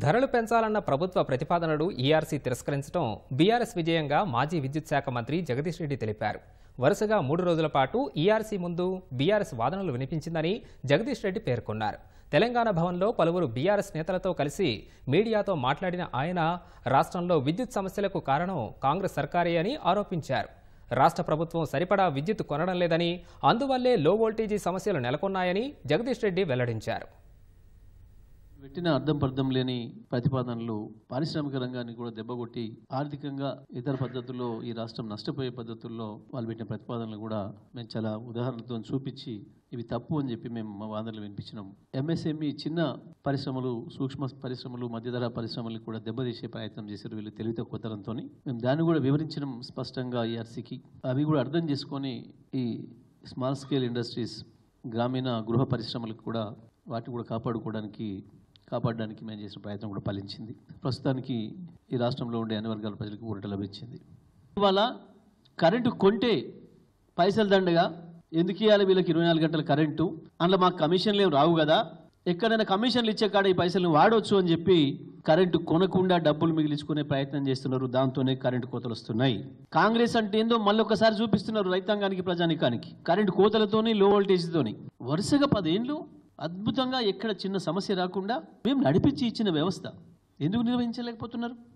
ధరలు పెంచాలన్న ప్రభుత్వ ప్రతిపాదనలు ఈఆర్సీ తిరస్కరించడం బీఆర్ఎస్ విజయంగా మాజీ విద్యుత్ శాఖ మంత్రి జగదీష్ రెడ్డి తెలిపారు వరుసగా మూడు రోజుల పాటు ఈఆర్సీ ముందు బీఆర్ఎస్ వాదనలు వినిపించిందని జగదీష్ రెడ్డి పేర్కొన్నారు తెలంగాణ భవన్లో పలువురు బీఆర్ఎస్ నేతలతో కలిసి మీడియాతో మాట్లాడిన ఆయన రాష్ట్రంలో విద్యుత్ సమస్యలకు కారణం కాంగ్రెస్ సర్కారే అని ఆరోపించారు రాష్ట్ర ప్రభుత్వం సరిపడా విద్యుత్ కొనడం లేదని అందువల్లే లో వోల్టేజీ సమస్యలు నెలకొన్నాయని జగదీష్ రెడ్డి వెల్లడించారు పెట్టిన అర్థం పర్థం లేని ప్రతిపాదనలు పారిశ్రామిక రంగాన్ని కూడా దెబ్బగొట్టి ఆర్థికంగా ఇతర పద్ధతుల్లో ఈ రాష్ట్రం నష్టపోయే పద్ధతుల్లో వాళ్ళు పెట్టిన ప్రతిపాదనలు కూడా మేము చాలా ఉదాహరణతో చూపించి ఇవి తప్పు అని చెప్పి మేము మా వాదనలు వినిపించినాం ఎంఎస్ఎంఈ చిన్న పరిశ్రమలు సూక్ష్మ పరిశ్రమలు మధ్యధర పరిశ్రమలు కూడా దెబ్బతీసే ప్రయత్నం చేశారు వీళ్ళు తెలివితో కొత్తరంతో మేము దాన్ని కూడా వివరించడం స్పష్టంగా ఈ అర్సీకి అవి కూడా అర్థం చేసుకొని ఈ స్మాల్ స్కేల్ ఇండస్ట్రీస్ గ్రామీణ గృహ పరిశ్రమలకు కూడా వాటిని కూడా కాపాడుకోవడానికి కాపాడడానికి మేము చేసిన ప్రయత్నం కూడా ఫలించింది ప్రస్తుతానికి ఈ రాష్ట్రంలో ఉండే అన్ని వర్గాల ప్రజలకు ఊరట లభించింది ఇవాళ కరెంటు కొంటే పైసలు దండగా ఎందుకు ఇవ్వాలి వీళ్ళకి ఇరవై నాలుగు గంటల కరెంటు అందులో మాకు కమిషన్లు ఏం రావు కదా ఎక్కడైనా కమిషన్లు ఇచ్చే కాడ ఈ పైసలు వాడవచ్చు అని చెప్పి కరెంటు కొనకుండా డబ్బులు మిగిలించుకునే ప్రయత్నం చేస్తున్నారు దాంతోనే కరెంటు కోతలు వస్తున్నాయి కాంగ్రెస్ అంటే ఏందో మళ్ళొక్కసారి చూపిస్తున్నారు రైతాంగానికి ప్రజానికానికి కరెంటు కోతలతోని లో వోల్టేజ్తోని వరుసగా పదేళ్ళు అద్భుతంగా ఎక్కడ చిన్న సమస్య రాకుండా మేము నడిపించి ఇచ్చిన వ్యవస్థ ఎందుకు నిర్వహించలేకపోతున్నారు